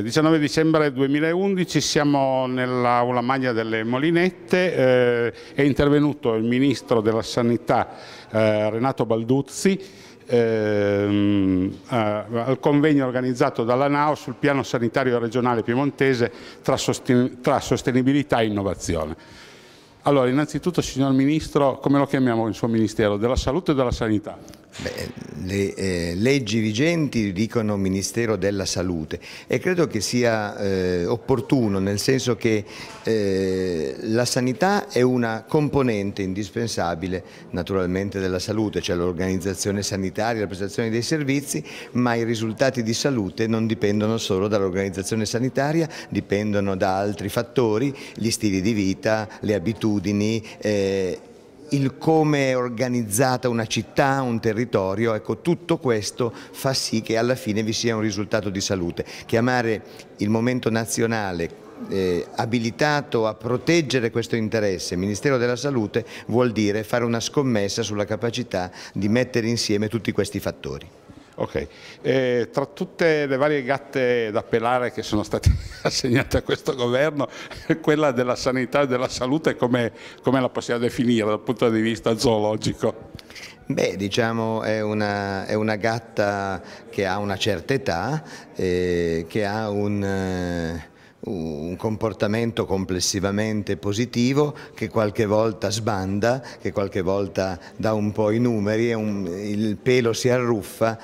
Eh, 19 dicembre 2011 siamo nell'aula magna delle Molinette, eh, è intervenuto il ministro della sanità eh, Renato Balduzzi ehm, eh, al convegno organizzato dalla NAO sul piano sanitario regionale piemontese tra, sosten tra sostenibilità e innovazione. Allora, innanzitutto, signor Ministro, come lo chiamiamo il suo Ministero? Della Salute e della Sanità? Beh, le eh, leggi vigenti dicono Ministero della Salute e credo che sia eh, opportuno nel senso che eh, la sanità è una componente indispensabile naturalmente della salute, cioè l'organizzazione sanitaria, la prestazione dei servizi, ma i risultati di salute non dipendono solo dall'organizzazione sanitaria, dipendono da altri fattori, gli stili di vita, le abitudini eh, il come è organizzata una città, un territorio, ecco tutto questo fa sì che alla fine vi sia un risultato di salute. Chiamare il momento nazionale eh, abilitato a proteggere questo interesse, Ministero della Salute, vuol dire fare una scommessa sulla capacità di mettere insieme tutti questi fattori. Ok, eh, tra tutte le varie gatte da pelare che sono state assegnate a questo governo, quella della sanità e della salute come, come la possiamo definire dal punto di vista zoologico? Beh, diciamo è una, è una gatta che ha una certa età, eh, che ha un... Eh un comportamento complessivamente positivo che qualche volta sbanda, che qualche volta dà un po' i numeri, un, il pelo si arruffa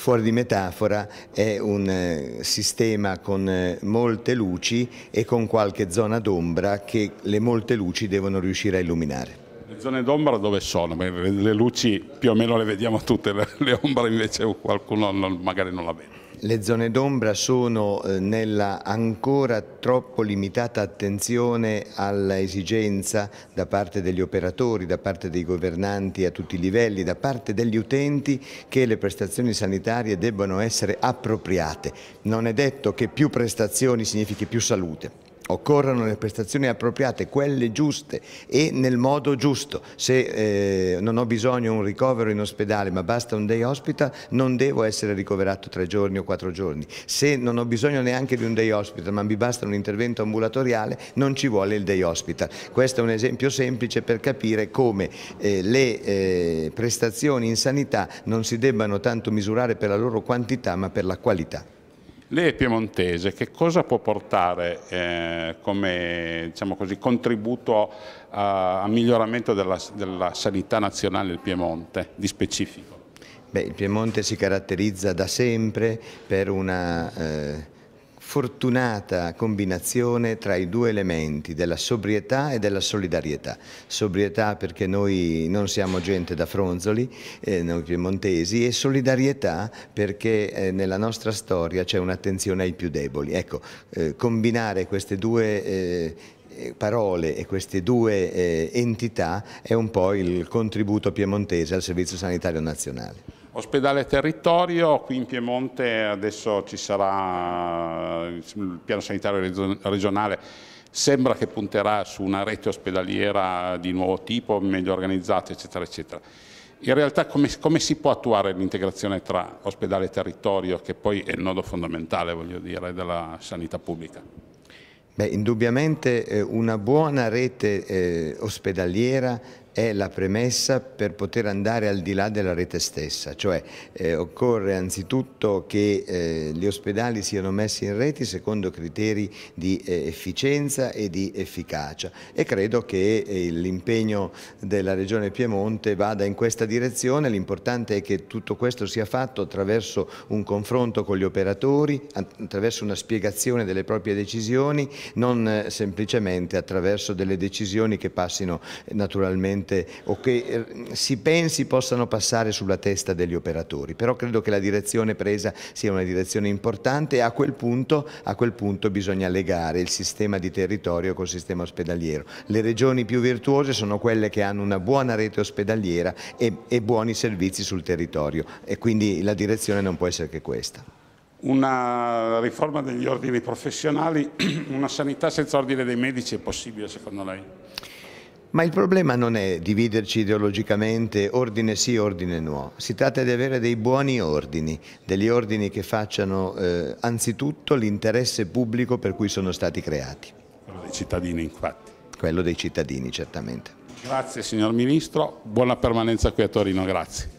fuori di metafora è un eh, sistema con eh, molte luci e con qualche zona d'ombra che le molte luci devono riuscire a illuminare. Le zone d'ombra dove sono? Le luci più o meno le vediamo tutte, le ombre invece qualcuno magari non la vede. Le zone d'ombra sono eh, nella ancora troppo limitata attenzione alla esigenza da parte degli operatori, da parte dei governanti a tutti i livelli, da parte degli utenti che le prestazioni sanitarie debbano essere appropriate. Non è detto che più prestazioni significhi più salute occorrono le prestazioni appropriate, quelle giuste e nel modo giusto. Se eh, non ho bisogno di un ricovero in ospedale ma basta un day hospital, non devo essere ricoverato tre giorni o quattro giorni. Se non ho bisogno neanche di un day hospital ma mi basta un intervento ambulatoriale, non ci vuole il day hospital. Questo è un esempio semplice per capire come eh, le eh, prestazioni in sanità non si debbano tanto misurare per la loro quantità ma per la qualità. Lei è piemontese, che cosa può portare eh, come diciamo così, contributo a, a miglioramento della, della sanità nazionale del Piemonte, di specifico? Beh, il Piemonte si caratterizza da sempre per una... Eh fortunata combinazione tra i due elementi della sobrietà e della solidarietà. Sobrietà perché noi non siamo gente da fronzoli, eh, noi piemontesi, e solidarietà perché eh, nella nostra storia c'è un'attenzione ai più deboli. Ecco, eh, combinare queste due eh, eh, parole e queste due eh, entità è un po' il contributo piemontese al Servizio Sanitario Nazionale. Ospedale Territorio, qui in Piemonte adesso ci sarà il piano sanitario regionale sembra che punterà su una rete ospedaliera di nuovo tipo, meglio organizzata, eccetera, eccetera. In realtà come, come si può attuare l'integrazione tra ospedale e territorio, che poi è il nodo fondamentale, voglio dire, della sanità pubblica? Beh, indubbiamente eh, una buona rete eh, ospedaliera è la premessa per poter andare al di là della rete stessa, cioè eh, occorre anzitutto che eh, gli ospedali siano messi in rete secondo criteri di eh, efficienza e di efficacia e credo che eh, l'impegno della Regione Piemonte vada in questa direzione, l'importante è che tutto questo sia fatto attraverso un confronto con gli operatori, attraverso una spiegazione delle proprie decisioni, non eh, semplicemente attraverso delle decisioni che passino eh, naturalmente veramente o che eh, si pensi possano passare sulla testa degli operatori, però credo che la direzione presa sia una direzione importante e a quel punto, a quel punto bisogna legare il sistema di territorio col sistema ospedaliero. Le regioni più virtuose sono quelle che hanno una buona rete ospedaliera e, e buoni servizi sul territorio e quindi la direzione non può essere che questa una riforma degli ordini professionali, una sanità senza ordine dei medici è possibile secondo lei? Ma il problema non è dividerci ideologicamente ordine sì, ordine no. Si tratta di avere dei buoni ordini, degli ordini che facciano eh, anzitutto l'interesse pubblico per cui sono stati creati. Quello dei cittadini infatti. Quello dei cittadini certamente. Grazie signor Ministro, buona permanenza qui a Torino, grazie.